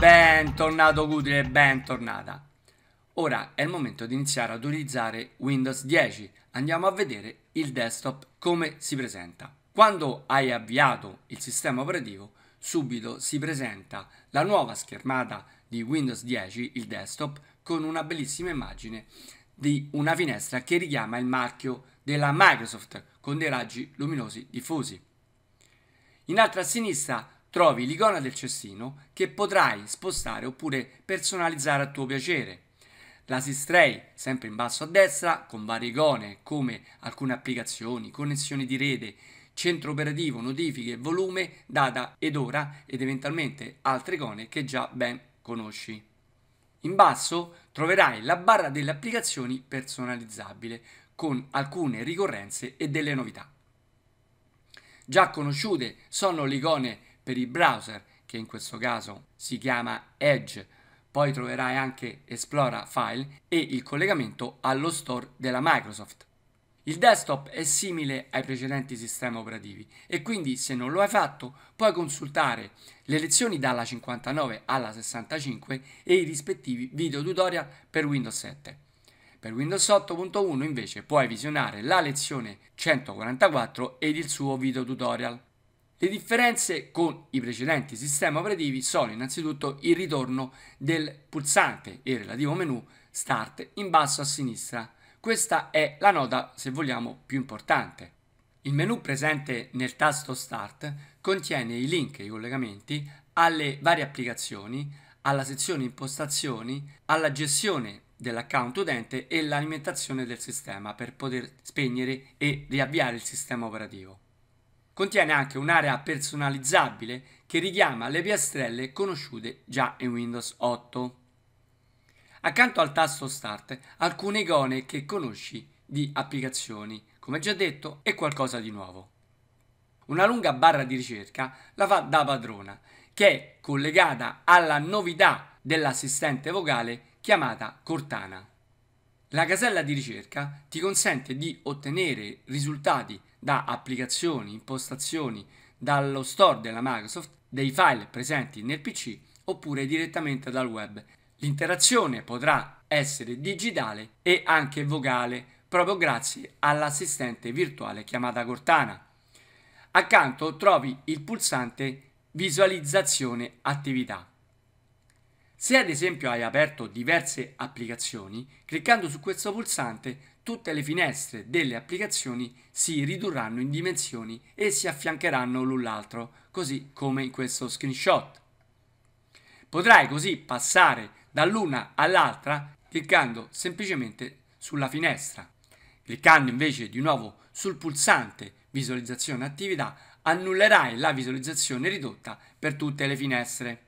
Bentornato Gutri e bentornata. Ora è il momento di iniziare ad utilizzare Windows 10. Andiamo a vedere il desktop come si presenta. Quando hai avviato il sistema operativo, subito si presenta la nuova schermata di Windows 10, il desktop, con una bellissima immagine di una finestra che richiama il marchio della Microsoft con dei raggi luminosi diffusi. In alto a sinistra trovi l'icona del cestino che potrai spostare oppure personalizzare a tuo piacere. La Sistray, sempre in basso a destra, con varie icone come alcune applicazioni, connessioni di rete, centro operativo, notifiche, volume, data ed ora ed eventualmente altre icone che già ben conosci. In basso troverai la barra delle applicazioni personalizzabile con alcune ricorrenze e delle novità. Già conosciute sono le icone per il browser, che in questo caso si chiama Edge, poi troverai anche Esplora File e il collegamento allo store della Microsoft. Il desktop è simile ai precedenti sistemi operativi e quindi se non lo hai fatto puoi consultare le lezioni dalla 59 alla 65 e i rispettivi video tutorial per Windows 7. Per Windows 8.1 invece puoi visionare la lezione 144 ed il suo video tutorial. Le differenze con i precedenti sistemi operativi sono innanzitutto il ritorno del pulsante e il relativo menu Start in basso a sinistra. Questa è la nota, se vogliamo, più importante. Il menu presente nel tasto Start contiene i link e i collegamenti alle varie applicazioni, alla sezione impostazioni, alla gestione dell'account utente e l'alimentazione del sistema per poter spegnere e riavviare il sistema operativo. Contiene anche un'area personalizzabile che richiama le piastrelle conosciute già in Windows 8. Accanto al tasto Start, alcune icone che conosci di applicazioni, come già detto, e qualcosa di nuovo. Una lunga barra di ricerca la fa da padrona, che è collegata alla novità dell'assistente vocale chiamata Cortana. La casella di ricerca ti consente di ottenere risultati da applicazioni, impostazioni, dallo store della Microsoft, dei file presenti nel PC oppure direttamente dal web. L'interazione potrà essere digitale e anche vocale proprio grazie all'assistente virtuale chiamata Cortana. Accanto trovi il pulsante Visualizzazione attività. Se ad esempio hai aperto diverse applicazioni, cliccando su questo pulsante tutte le finestre delle applicazioni si ridurranno in dimensioni e si affiancheranno l'un l'altro, così come in questo screenshot. Potrai così passare dall'una all'altra cliccando semplicemente sulla finestra. Cliccando invece di nuovo sul pulsante visualizzazione attività annullerai la visualizzazione ridotta per tutte le finestre.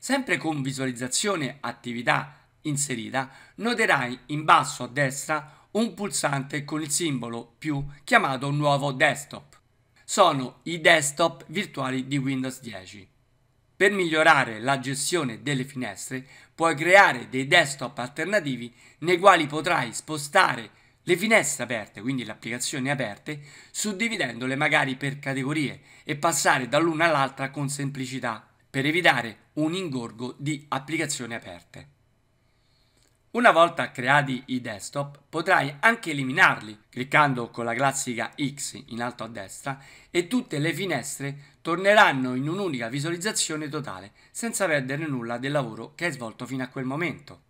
Sempre con visualizzazione attività inserita, noterai in basso a destra un pulsante con il simbolo più chiamato nuovo desktop. Sono i desktop virtuali di Windows 10. Per migliorare la gestione delle finestre puoi creare dei desktop alternativi nei quali potrai spostare le finestre aperte, quindi le applicazioni aperte, suddividendole magari per categorie e passare dall'una all'altra con semplicità per evitare un ingorgo di applicazioni aperte. Una volta creati i desktop potrai anche eliminarli cliccando con la classica X in alto a destra e tutte le finestre torneranno in un'unica visualizzazione totale senza perdere nulla del lavoro che hai svolto fino a quel momento.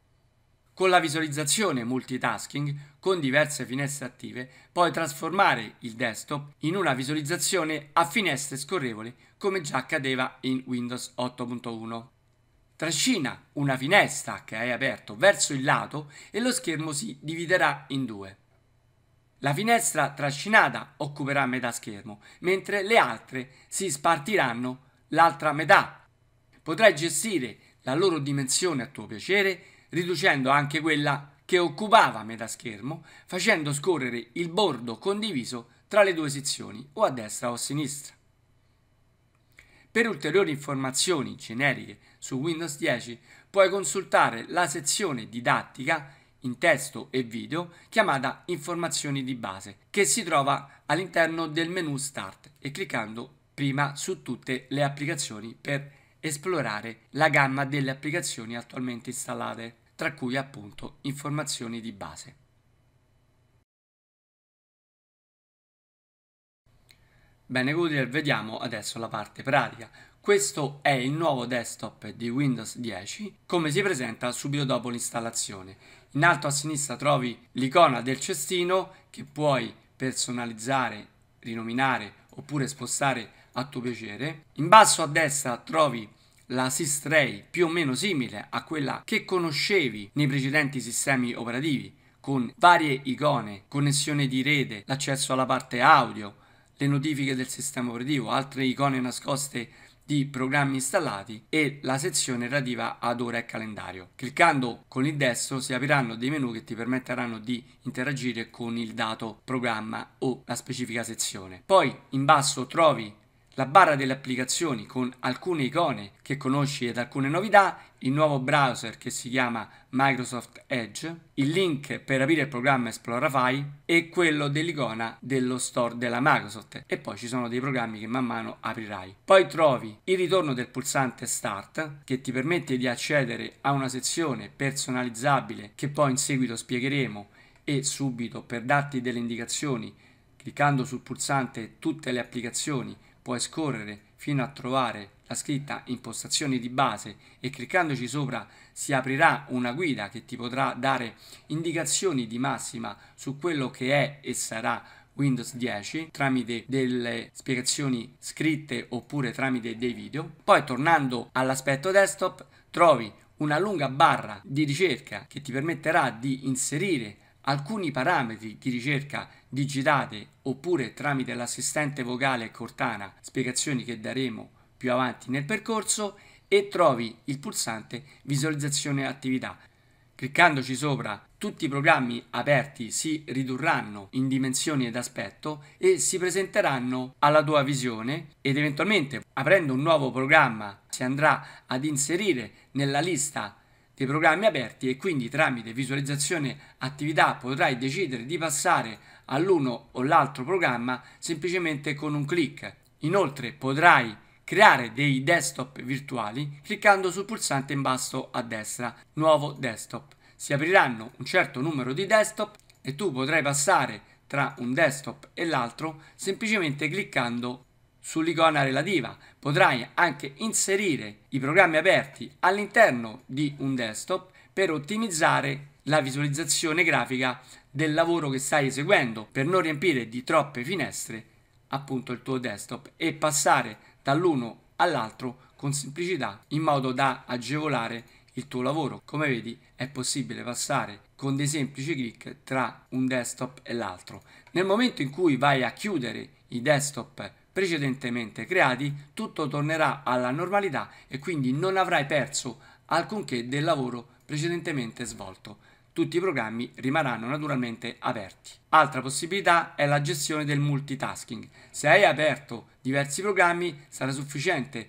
Con la visualizzazione multitasking, con diverse finestre attive, puoi trasformare il desktop in una visualizzazione a finestre scorrevoli come già accadeva in Windows 8.1. Trascina una finestra che hai aperto verso il lato e lo schermo si dividerà in due. La finestra trascinata occuperà metà schermo, mentre le altre si spartiranno l'altra metà. Potrai gestire la loro dimensione a tuo piacere riducendo anche quella che occupava metà schermo, facendo scorrere il bordo condiviso tra le due sezioni o a destra o a sinistra. Per ulteriori informazioni generiche su Windows 10 puoi consultare la sezione didattica in testo e video chiamata informazioni di base che si trova all'interno del menu start e cliccando prima su tutte le applicazioni per esplorare la gamma delle applicazioni attualmente installate, tra cui appunto informazioni di base. Bene Goodreader, vediamo adesso la parte pratica. Questo è il nuovo desktop di Windows 10, come si presenta subito dopo l'installazione. In alto a sinistra trovi l'icona del cestino che puoi personalizzare, rinominare oppure spostare a tuo piacere. In basso a destra trovi la SysTray più o meno simile a quella che conoscevi nei precedenti sistemi operativi con varie icone, connessione di rete, l'accesso alla parte audio, le notifiche del sistema operativo, altre icone nascoste di programmi installati e la sezione relativa ad ora e calendario. Cliccando con il destro si apriranno dei menu che ti permetteranno di interagire con il dato programma o la specifica sezione. Poi in basso trovi la barra delle applicazioni con alcune icone che conosci ed alcune novità, il nuovo browser che si chiama Microsoft Edge, il link per aprire il programma Explorify e quello dell'icona dello store della Microsoft e poi ci sono dei programmi che man mano aprirai. Poi trovi il ritorno del pulsante Start che ti permette di accedere a una sezione personalizzabile che poi in seguito spiegheremo e subito per darti delle indicazioni cliccando sul pulsante tutte le applicazioni puoi scorrere fino a trovare la scritta impostazioni di base e cliccandoci sopra si aprirà una guida che ti potrà dare indicazioni di massima su quello che è e sarà Windows 10 tramite delle spiegazioni scritte oppure tramite dei video. Poi tornando all'aspetto desktop trovi una lunga barra di ricerca che ti permetterà di inserire alcuni parametri di ricerca digitate oppure tramite l'assistente vocale Cortana, spiegazioni che daremo più avanti nel percorso, e trovi il pulsante visualizzazione attività. Cliccandoci sopra tutti i programmi aperti si ridurranno in dimensioni ed aspetto e si presenteranno alla tua visione ed eventualmente aprendo un nuovo programma si andrà ad inserire nella lista dei programmi aperti e quindi tramite visualizzazione attività potrai decidere di passare all'uno o l'altro programma semplicemente con un clic. Inoltre potrai creare dei desktop virtuali cliccando sul pulsante in basso a destra nuovo desktop. Si apriranno un certo numero di desktop e tu potrai passare tra un desktop e l'altro semplicemente cliccando sull'icona relativa. Potrai anche inserire i programmi aperti all'interno di un desktop per ottimizzare la visualizzazione grafica del lavoro che stai eseguendo per non riempire di troppe finestre appunto il tuo desktop e passare dall'uno all'altro con semplicità in modo da agevolare il tuo lavoro. Come vedi è possibile passare con dei semplici clic tra un desktop e l'altro. Nel momento in cui vai a chiudere i desktop precedentemente creati, tutto tornerà alla normalità e quindi non avrai perso alcunché del lavoro precedentemente svolto. Tutti i programmi rimarranno naturalmente aperti. Altra possibilità è la gestione del multitasking. Se hai aperto diversi programmi sarà sufficiente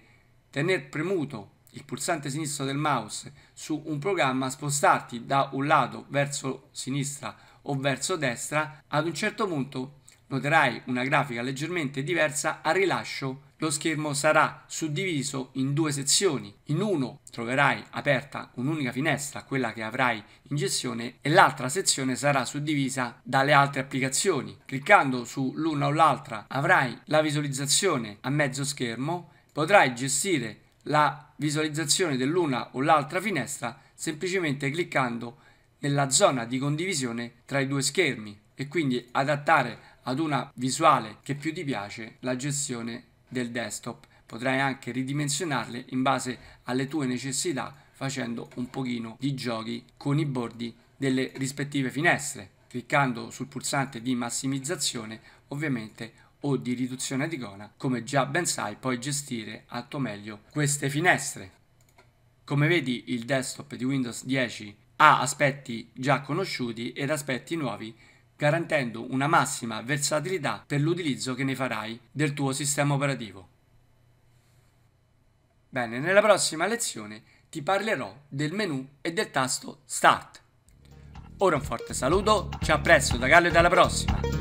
tenere premuto il pulsante sinistro del mouse su un programma, spostarti da un lato verso sinistra o verso destra, ad un certo punto noterai una grafica leggermente diversa al rilascio lo schermo sarà suddiviso in due sezioni. In uno troverai aperta un'unica finestra, quella che avrai in gestione, e l'altra sezione sarà suddivisa dalle altre applicazioni. Cliccando su l'una o l'altra avrai la visualizzazione a mezzo schermo, potrai gestire la visualizzazione dell'una o l'altra finestra semplicemente cliccando nella zona di condivisione tra i due schermi e quindi adattare ad una visuale che più ti piace la gestione del desktop. Potrai anche ridimensionarle in base alle tue necessità facendo un pochino di giochi con i bordi delle rispettive finestre, cliccando sul pulsante di massimizzazione ovviamente o di riduzione di icona, come già ben sai puoi gestire a tuo meglio queste finestre. Come vedi il desktop di Windows 10 ha aspetti già conosciuti ed aspetti nuovi garantendo una massima versatilità per l'utilizzo che ne farai del tuo sistema operativo. Bene, nella prossima lezione ti parlerò del menu e del tasto Start. Ora un forte saluto, ci appresso da Gallo e alla prossima!